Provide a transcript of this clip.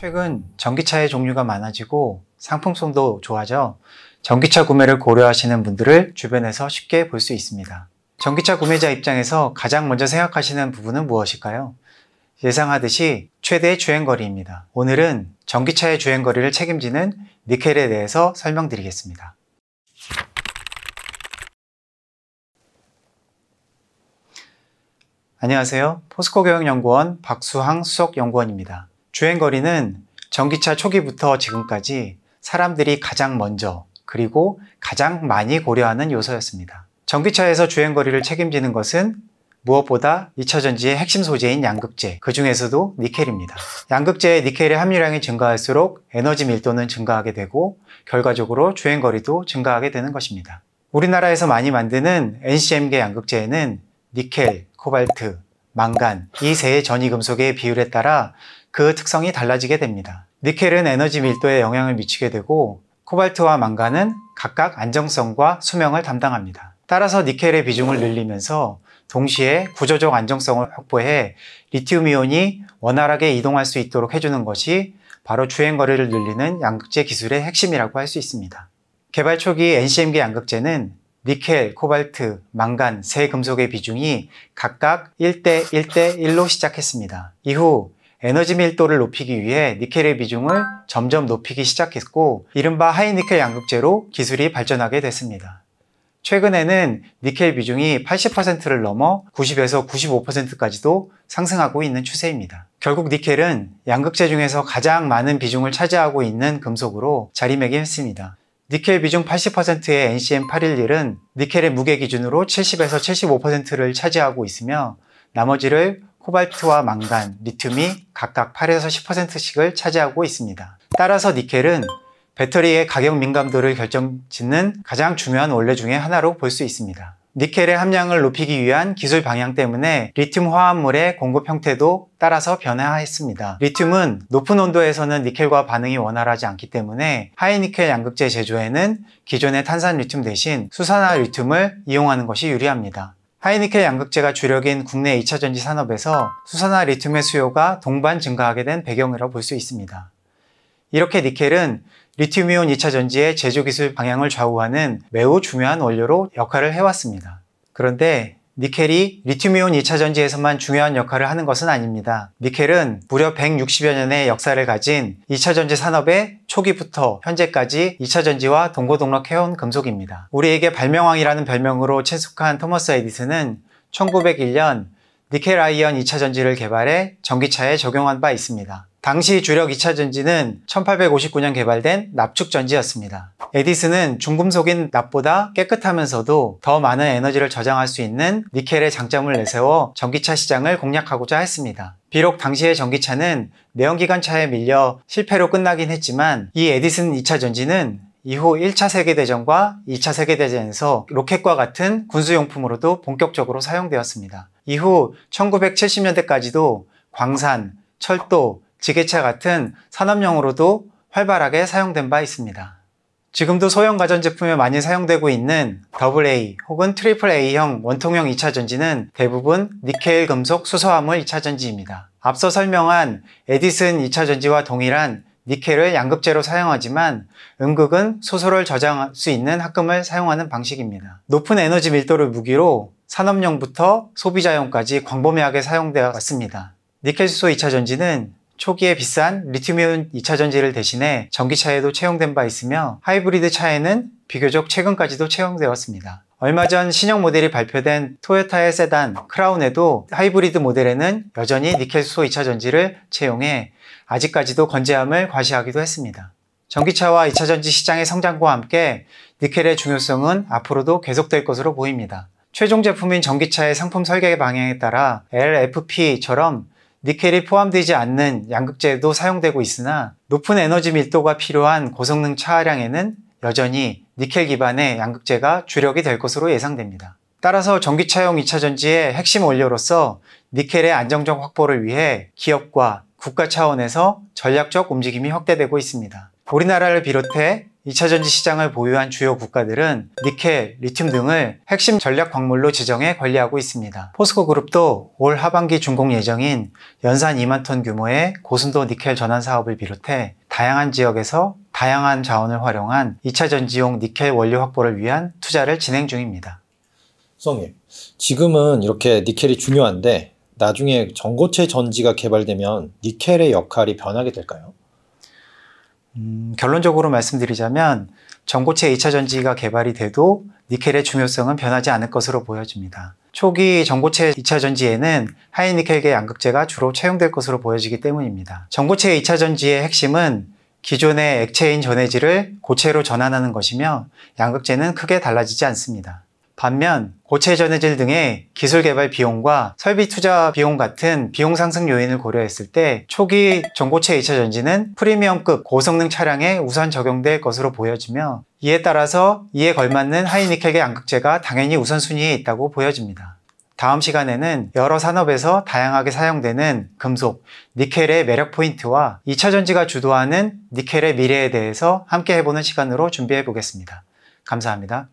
최근 전기차의 종류가 많아지고 상품성도 좋아져 전기차 구매를 고려하시는 분들을 주변에서 쉽게 볼 수 있습니다. 전기차 구매자 입장에서 가장 먼저 생각하시는 부분은 무엇일까요? 예상하듯이 최대 주행거리입니다. 오늘은 전기차의 주행거리를 책임지는 니켈에 대해서 설명드리겠습니다. 안녕하세요. 포스코 교육연구원 박수항 수석연구원입니다. 주행거리는 전기차 초기부터 지금까지 사람들이 가장 먼저 그리고 가장 많이 고려하는 요소였습니다. 전기차에서 주행거리를 책임지는 것은 무엇보다 2차전지의 핵심 소재인 양극재, 그 중에서도 니켈입니다. 양극재의 니켈의 함유량이 증가할수록 에너지 밀도는 증가하게 되고 결과적으로 주행거리도 증가하게 되는 것입니다. 우리나라에서 많이 만드는 NCM계 양극재에는 니켈, 코발트, 망간 이 세의 전이 금속의 비율에 따라 그 특성이 달라지게 됩니다. 니켈은 에너지 밀도에 영향을 미치게 되고 코발트와 망간은 각각 안정성과 수명을 담당합니다. 따라서 니켈의 비중을 늘리면서 동시에 구조적 안정성을 확보해 리튬이온이 원활하게 이동할 수 있도록 해주는 것이 바로 주행거리를 늘리는 양극재 기술의 핵심이라고 할 수 있습니다. 개발 초기 n c m g 양극재는 니켈, 코발트, 망간 세 금속의 비중이 각각 1대 1대 1로 시작했습니다. 이후 에너지 밀도를 높이기 위해 니켈의 비중을 점점 높이기 시작했고 이른바 하이니켈 양극재로 기술이 발전하게 됐습니다. 최근에는 니켈 비중이 80%를 넘어 90에서 95%까지도 상승하고 있는 추세입니다. 결국 니켈은 양극재 중에서 가장 많은 비중을 차지하고 있는 금속으로 자리매김했습니다. 니켈 비중 80%의 NCM811은 니켈의 무게 기준으로 70에서 75%를 차지하고 있으며 나머지를 코발트와 망간, 리튬이 각각 8에서 10%씩을 차지하고 있습니다. 따라서 니켈은 배터리의 가격 민감도를 결정짓는 가장 중요한 원료 중의 하나로 볼 수 있습니다. 니켈의 함량을 높이기 위한 기술 방향 때문에 리튬 화합물의 공급 형태도 따라서 변화했습니다. 리튬은 높은 온도에서는 니켈과 반응이 원활하지 않기 때문에 하이니켈 양극재 제조에는 기존의 탄산 리튬 대신 수산화 리튬을 이용하는 것이 유리합니다. 하이니켈 양극재가 주력인 국내 2차전지 산업에서 수산화 리튬의 수요가 동반 증가하게 된 배경이라고 볼 수 있습니다. 이렇게 니켈은 리튬이온 2차 전지의 제조 기술 방향을 좌우하는 매우 중요한 원료로 역할을 해왔습니다. 그런데 니켈이 리튬이온 2차 전지에서만 중요한 역할을 하는 것은 아닙니다. 니켈은 무려 160여 년의 역사를 가진 2차 전지 산업의 초기부터 현재까지 2차 전지와 동고동락해온 금속입니다. 우리에게 발명왕이라는 별명으로 친숙한 토머스 에디슨은 1901년 니켈 아이언 2차 전지를 개발해 전기차에 적용한 바 있습니다. 당시 주력 2차 전지는 1859년 개발된 납축 전지였습니다. 에디슨은 중금속인 납보다 깨끗하면서도 더 많은 에너지를 저장할 수 있는 니켈의 장점을 내세워 전기차 시장을 공략하고자 했습니다. 비록 당시의 전기차는 내연기관차에 밀려 실패로 끝나긴 했지만 이 에디슨 2차 전지는 이후 1차 세계대전과 2차 세계대전에서 로켓과 같은 군수용품으로도 본격적으로 사용되었습니다. 이후 1970년대까지도 광산, 철도, 지게차 같은 산업용으로도 활발하게 사용된 바 있습니다. 지금도 소형 가전제품에 많이 사용되고 있는 AA 혹은 AAA형 원통형 2차전지는 대부분 니켈 금속 수소화물 2차전지입니다. 앞서 설명한 에디슨 2차전지와 동일한 니켈을 양극재로 사용하지만 음극은 소소를 저장할 수 있는 합금을 사용하는 방식입니다. 높은 에너지 밀도를 무기로 산업용부터 소비자용까지 광범위하게 사용되어 왔습니다. 니켈수소 2차전지는 초기에 비싼 리튬이온 2차 전지를 대신해 전기차에도 채용된 바 있으며 하이브리드 차에는 비교적 최근까지도 채용되었습니다. 얼마 전 신형 모델이 발표된 토요타의 세단 크라운에도 하이브리드 모델에는 여전히 니켈수소 2차 전지를 채용해 아직까지도 건재함을 과시하기도 했습니다. 전기차와 2차 전지 시장의 성장과 함께 니켈의 중요성은 앞으로도 계속될 것으로 보입니다. 최종 제품인 전기차의 상품 설계 방향에 따라 LFP처럼 니켈이 포함되지 않는 양극재도 사용되고 있으나 높은 에너지 밀도가 필요한 고성능 차량에는 여전히 니켈 기반의 양극재가 주력이 될 것으로 예상됩니다. 따라서 전기차용 2차전지의 핵심 원료로서 니켈의 안정적 확보를 위해 기업과 국가 차원에서 전략적 움직임이 확대되고 있습니다. 우리나라를 비롯해 2차 전지 시장을 보유한 주요 국가들은 니켈, 리튬 등을 핵심 전략 광물로 지정해 관리하고 있습니다. 포스코 그룹도 올 하반기 준공 예정인 연산 2만 톤 규모의 고순도 니켈 전환 사업을 비롯해 다양한 지역에서 다양한 자원을 활용한 2차 전지용 니켈 원료 확보를 위한 투자를 진행 중입니다. 성님, 지금은 이렇게 니켈이 중요한데 나중에 전고체 전지가 개발되면 니켈의 역할이 변하게 될까요? 음, 결론적으로 말씀드리자면 전고체 2차 전지가 개발이 돼도 니켈의 중요성은 변하지 않을 것으로 보여집니다. 초기 전고체 2차 전지에는 하이니켈계 양극재가 주로 채용될 것으로 보여지기 때문입니다. 전고체 2차 전지의 핵심은 기존의 액체인 전해질을 고체로 전환하는 것이며 양극재는 크게 달라지지 않습니다. 반면 고체 전해질 등의 기술 개발 비용과 설비 투자 비용 같은 비용 상승 요인을 고려했을 때 초기 전고체 2차 전지는 프리미엄급 고성능 차량에 우선 적용될 것으로 보여지며 이에 따라서 이에 걸맞는 하이니켈계 양극재가 당연히 우선순위에 있다고 보여집니다. 다음 시간에는 여러 산업에서 다양하게 사용되는 금속, 니켈의 매력 포인트와 2차 전지가 주도하는 니켈의 미래에 대해서 함께 해보는 시간으로 준비해 보겠습니다. 감사합니다.